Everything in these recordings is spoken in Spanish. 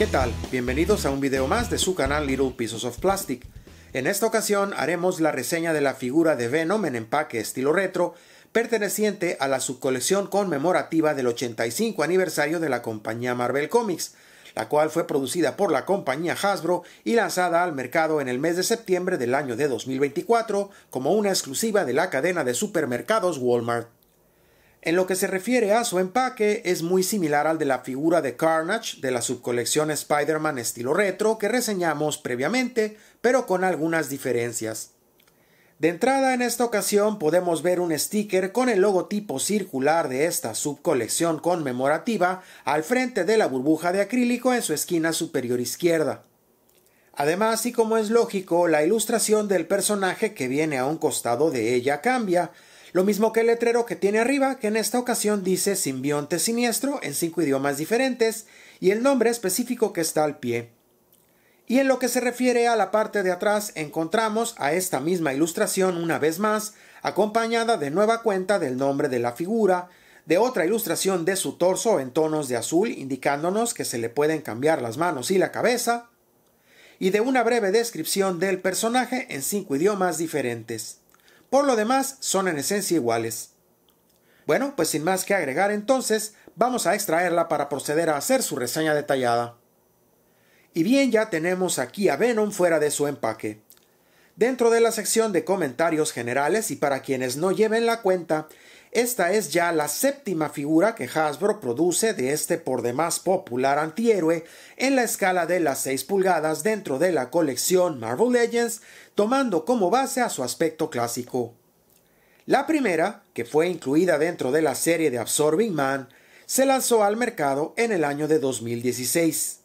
¿Qué tal? Bienvenidos a un video más de su canal Little Pieces of Plastic. En esta ocasión haremos la reseña de la figura de Venom en empaque estilo retro, perteneciente a la subcolección conmemorativa del 85 aniversario de la compañía Marvel Comics, la cual fue producida por la compañía Hasbro y lanzada al mercado en el mes de septiembre del año de 2024 como una exclusiva de la cadena de supermercados Walmart. En lo que se refiere a su empaque, es muy similar al de la figura de Carnage de la subcolección Spider-Man estilo retro que reseñamos previamente, pero con algunas diferencias. De entrada en esta ocasión podemos ver un sticker con el logotipo circular de esta subcolección conmemorativa al frente de la burbuja de acrílico en su esquina superior izquierda. Además, y como es lógico, la ilustración del personaje que viene a un costado de ella cambia, lo mismo que el letrero que tiene arriba, que en esta ocasión dice simbionte siniestro en cinco idiomas diferentes y el nombre específico que está al pie. Y en lo que se refiere a la parte de atrás, encontramos a esta misma ilustración una vez más, acompañada de nueva cuenta del nombre de la figura, de otra ilustración de su torso en tonos de azul indicándonos que se le pueden cambiar las manos y la cabeza, y de una breve descripción del personaje en cinco idiomas diferentes. Por lo demás, son en esencia iguales. Bueno, pues sin más que agregar entonces, vamos a extraerla para proceder a hacer su reseña detallada. Y bien, ya tenemos aquí a Venom fuera de su empaque. Dentro de la sección de comentarios generales y para quienes no lleven la cuenta, esta es ya la séptima figura que Hasbro produce de este por demás popular antihéroe en la escala de las 6 pulgadas dentro de la colección Marvel Legends, tomando como base a su aspecto clásico. La primera, que fue incluida dentro de la serie de Absorbing Man, se lanzó al mercado en el año de 2016.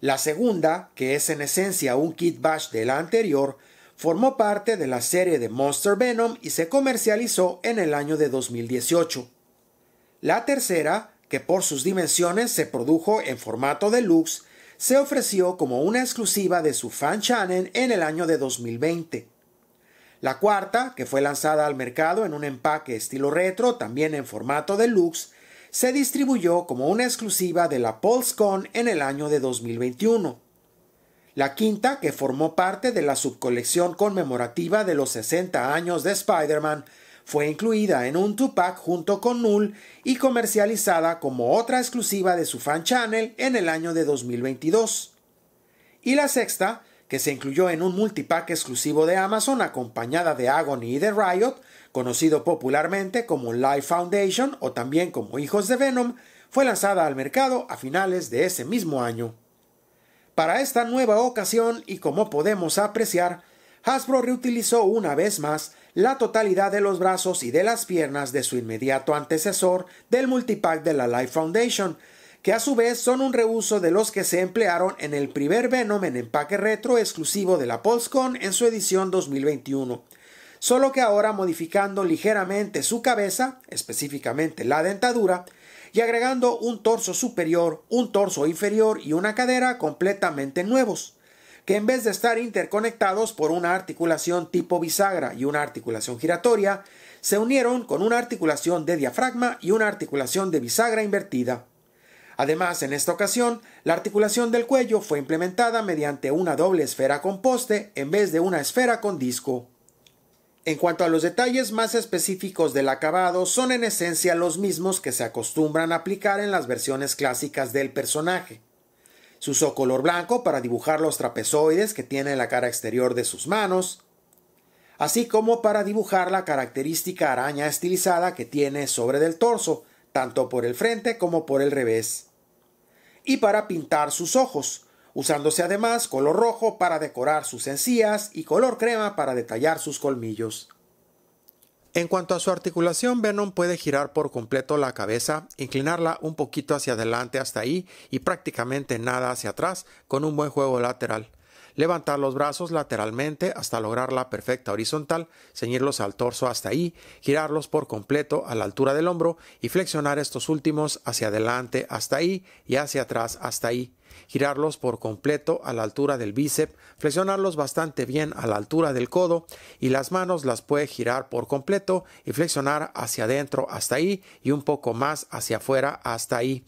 La segunda, que es en esencia un kit bash de la anterior, Formó parte de la serie de Monster Venom y se comercializó en el año de 2018. La tercera, que por sus dimensiones se produjo en formato deluxe, se ofreció como una exclusiva de su fan channel en el año de 2020. La cuarta, que fue lanzada al mercado en un empaque estilo retro, también en formato deluxe, se distribuyó como una exclusiva de la PulseCon en el año de 2021. La quinta, que formó parte de la subcolección conmemorativa de los 60 años de Spider-Man, fue incluida en un 2-pack junto con Null y comercializada como otra exclusiva de su fan channel en el año de 2022. Y la sexta, que se incluyó en un multipack exclusivo de Amazon acompañada de Agony y de Riot, conocido popularmente como Life Foundation o también como Hijos de Venom, fue lanzada al mercado a finales de ese mismo año. Para esta nueva ocasión y como podemos apreciar, Hasbro reutilizó una vez más la totalidad de los brazos y de las piernas de su inmediato antecesor del multipack de la Life Foundation, que a su vez son un reuso de los que se emplearon en el primer Venom en empaque retro exclusivo de la Pulsecon en su edición 2021. Solo que ahora modificando ligeramente su cabeza, específicamente la dentadura, y agregando un torso superior, un torso inferior y una cadera completamente nuevos, que en vez de estar interconectados por una articulación tipo bisagra y una articulación giratoria, se unieron con una articulación de diafragma y una articulación de bisagra invertida. Además, en esta ocasión, la articulación del cuello fue implementada mediante una doble esfera con poste en vez de una esfera con disco. En cuanto a los detalles más específicos del acabado, son en esencia los mismos que se acostumbran a aplicar en las versiones clásicas del personaje. Se usó color blanco para dibujar los trapezoides que tiene en la cara exterior de sus manos, así como para dibujar la característica araña estilizada que tiene sobre el torso, tanto por el frente como por el revés, y para pintar sus ojos, usándose además color rojo para decorar sus encías y color crema para detallar sus colmillos. En cuanto a su articulación, Venom puede girar por completo la cabeza, inclinarla un poquito hacia adelante hasta ahí y prácticamente nada hacia atrás con un buen juego lateral. Levantar los brazos lateralmente hasta lograr la perfecta horizontal, ceñirlos al torso hasta ahí, girarlos por completo a la altura del hombro y flexionar estos últimos hacia adelante hasta ahí y hacia atrás hasta ahí girarlos por completo a la altura del bíceps, flexionarlos bastante bien a la altura del codo y las manos las puede girar por completo y flexionar hacia adentro hasta ahí y un poco más hacia afuera hasta ahí.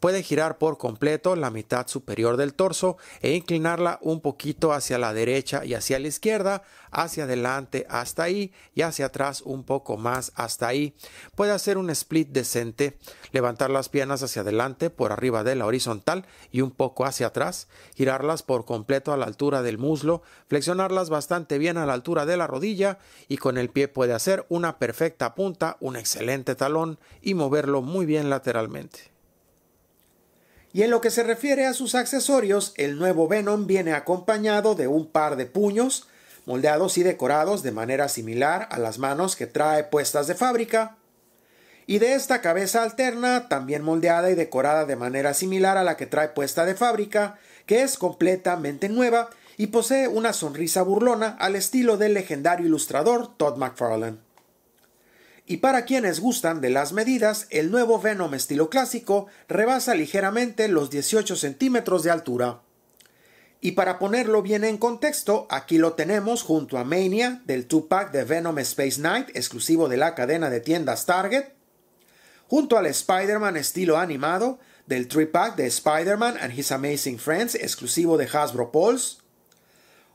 Puede girar por completo la mitad superior del torso e inclinarla un poquito hacia la derecha y hacia la izquierda, hacia adelante hasta ahí y hacia atrás un poco más hasta ahí. Puede hacer un split decente, levantar las piernas hacia adelante por arriba de la horizontal y un poco hacia atrás, girarlas por completo a la altura del muslo, flexionarlas bastante bien a la altura de la rodilla y con el pie puede hacer una perfecta punta, un excelente talón y moverlo muy bien lateralmente. Y en lo que se refiere a sus accesorios, el nuevo Venom viene acompañado de un par de puños, moldeados y decorados de manera similar a las manos que trae puestas de fábrica, y de esta cabeza alterna, también moldeada y decorada de manera similar a la que trae puesta de fábrica, que es completamente nueva y posee una sonrisa burlona al estilo del legendario ilustrador Todd McFarlane. Y para quienes gustan de las medidas, el nuevo Venom estilo clásico rebasa ligeramente los 18 centímetros de altura. Y para ponerlo bien en contexto, aquí lo tenemos junto a Mania del 2-pack de Venom Space Knight, exclusivo de la cadena de tiendas Target, junto al Spider-Man estilo animado del 3-pack de Spider-Man and His Amazing Friends, exclusivo de Hasbro Pulse,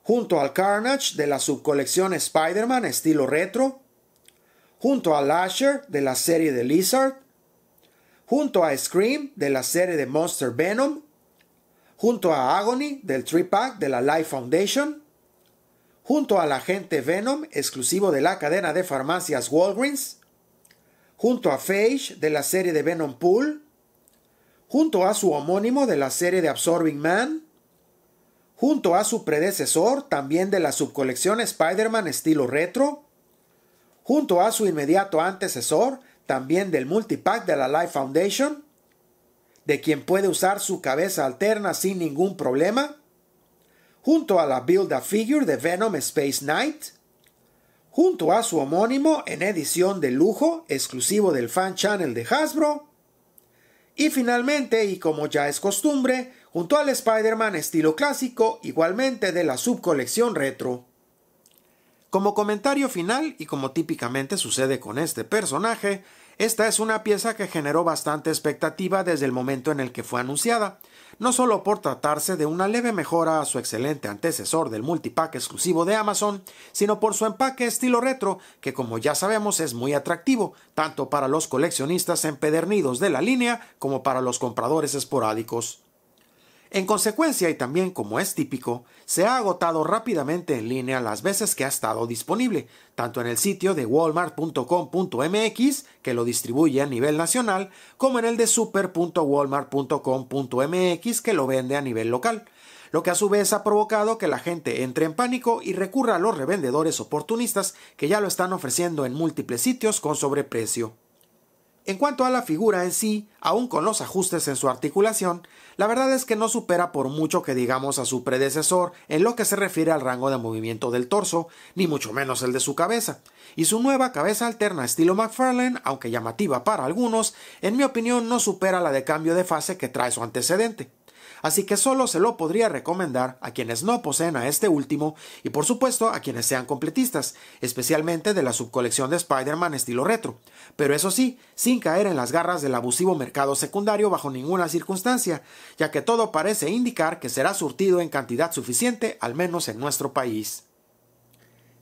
junto al Carnage de la subcolección Spider-Man estilo retro, junto a Lasher de la serie de Lizard, junto a Scream de la serie de Monster Venom, junto a Agony del 3-pack de la Life Foundation, junto al agente Venom exclusivo de la cadena de farmacias Walgreens, junto a Phage de la serie de Venom Pool, junto a su homónimo de la serie de Absorbing Man, junto a su predecesor también de la subcolección Spider-Man estilo retro, junto a su inmediato antecesor, también del multipack de la Life Foundation, de quien puede usar su cabeza alterna sin ningún problema, junto a la Build a Figure de Venom Space Knight, junto a su homónimo en edición de lujo exclusivo del fan channel de Hasbro, y finalmente, y como ya es costumbre, junto al Spider-Man estilo clásico, igualmente de la subcolección retro. Como comentario final, y como típicamente sucede con este personaje, esta es una pieza que generó bastante expectativa desde el momento en el que fue anunciada, no solo por tratarse de una leve mejora a su excelente antecesor del multipack exclusivo de Amazon, sino por su empaque estilo retro, que como ya sabemos es muy atractivo, tanto para los coleccionistas empedernidos de la línea como para los compradores esporádicos. En consecuencia, y también como es típico, se ha agotado rápidamente en línea las veces que ha estado disponible, tanto en el sitio de walmart.com.mx, que lo distribuye a nivel nacional, como en el de super.walmart.com.mx, que lo vende a nivel local lo que a su vez ha provocado que la gente entre en pánico y recurra a los revendedores oportunistas que ya lo están ofreciendo en múltiples sitios con sobreprecio. En cuanto a la figura en sí, aun con los ajustes en su articulación, la verdad es que no supera por mucho que digamos a su predecesor en lo que se refiere al rango de movimiento del torso, ni mucho menos el de su cabeza, y su nueva cabeza alterna estilo McFarlane, aunque llamativa para algunos, en mi opinión no supera la de cambio de fase que trae su antecedente así que solo se lo podría recomendar a quienes no poseen a este último y por supuesto a quienes sean completistas, especialmente de la subcolección de Spider-Man estilo retro, pero eso sí, sin caer en las garras del abusivo mercado secundario bajo ninguna circunstancia, ya que todo parece indicar que será surtido en cantidad suficiente, al menos en nuestro país.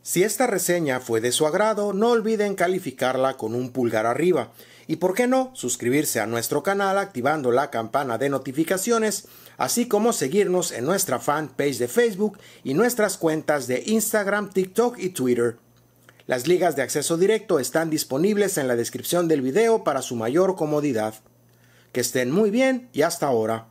Si esta reseña fue de su agrado, no olviden calificarla con un pulgar arriba y por qué no suscribirse a nuestro canal activando la campana de notificaciones, así como seguirnos en nuestra fanpage de Facebook y nuestras cuentas de Instagram, TikTok y Twitter. Las ligas de acceso directo están disponibles en la descripción del video para su mayor comodidad. Que estén muy bien y hasta ahora.